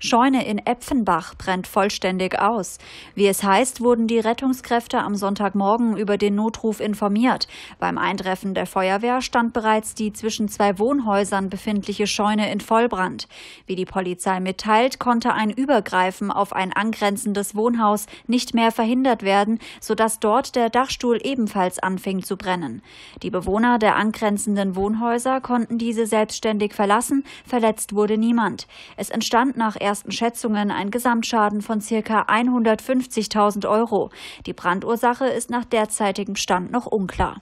Scheune in Epfenbach brennt vollständig aus. Wie es heißt, wurden die Rettungskräfte am Sonntagmorgen über den Notruf informiert. Beim Eintreffen der Feuerwehr stand bereits die zwischen zwei Wohnhäusern befindliche Scheune in Vollbrand. Wie die Polizei mitteilt, konnte ein Übergreifen auf ein angrenzendes Wohnhaus nicht mehr verhindert werden, sodass dort der Dachstuhl ebenfalls anfing zu brennen. Die Bewohner der angrenzenden Wohnhäuser konnten diese selbstständig verlassen, verletzt wurde niemand. Es entstand nach ersten Schätzungen ein Gesamtschaden von ca. 150.000 Euro. Die Brandursache ist nach derzeitigem Stand noch unklar.